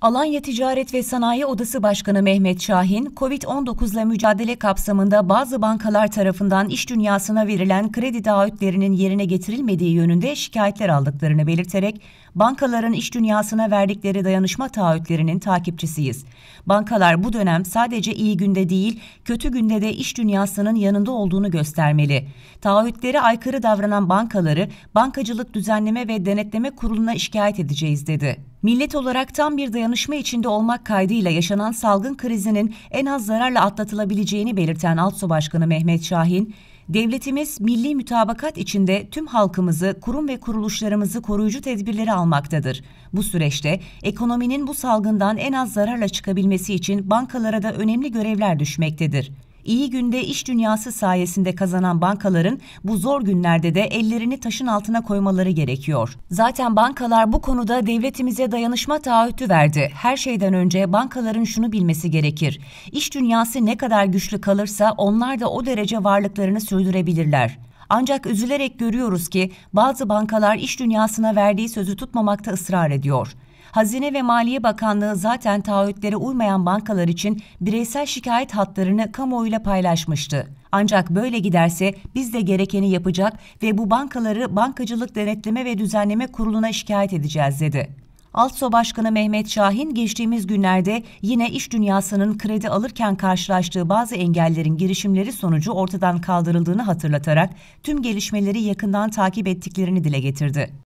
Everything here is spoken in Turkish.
Alanya Ticaret ve Sanayi Odası Başkanı Mehmet Şahin, COVID-19 ile mücadele kapsamında bazı bankalar tarafından iş dünyasına verilen kredi taahhütlerinin yerine getirilmediği yönünde şikayetler aldıklarını belirterek, bankaların iş dünyasına verdikleri dayanışma taahhütlerinin takipçisiyiz. Bankalar bu dönem sadece iyi günde değil, kötü günde de iş dünyasının yanında olduğunu göstermeli. Taahhütlere aykırı davranan bankaları Bankacılık Düzenleme ve Denetleme Kurulu'na şikayet edeceğiz dedi millet olarak tam bir dayanışma içinde olmak kaydıyla yaşanan salgın krizinin en az zararla atlatılabileceğini belirten Altso Başkanı Mehmet Şahin, devletimiz milli mütabakat içinde tüm halkımızı, kurum ve kuruluşlarımızı koruyucu tedbirleri almaktadır. Bu süreçte ekonominin bu salgından en az zararla çıkabilmesi için bankalara da önemli görevler düşmektedir iyi günde iş dünyası sayesinde kazanan bankaların bu zor günlerde de ellerini taşın altına koymaları gerekiyor. Zaten bankalar bu konuda devletimize dayanışma taahhütü verdi. Her şeyden önce bankaların şunu bilmesi gerekir. İş dünyası ne kadar güçlü kalırsa onlar da o derece varlıklarını sürdürebilirler. Ancak üzülerek görüyoruz ki bazı bankalar iş dünyasına verdiği sözü tutmamakta ısrar ediyor. Hazine ve Maliye Bakanlığı zaten taahhütlere uymayan bankalar için bireysel şikayet hatlarını kamuoyuyla paylaşmıştı. Ancak böyle giderse biz de gerekeni yapacak ve bu bankaları Bankacılık Denetleme ve Düzenleme Kurulu'na şikayet edeceğiz dedi. Altso Başkanı Mehmet Şahin geçtiğimiz günlerde yine iş dünyasının kredi alırken karşılaştığı bazı engellerin girişimleri sonucu ortadan kaldırıldığını hatırlatarak tüm gelişmeleri yakından takip ettiklerini dile getirdi.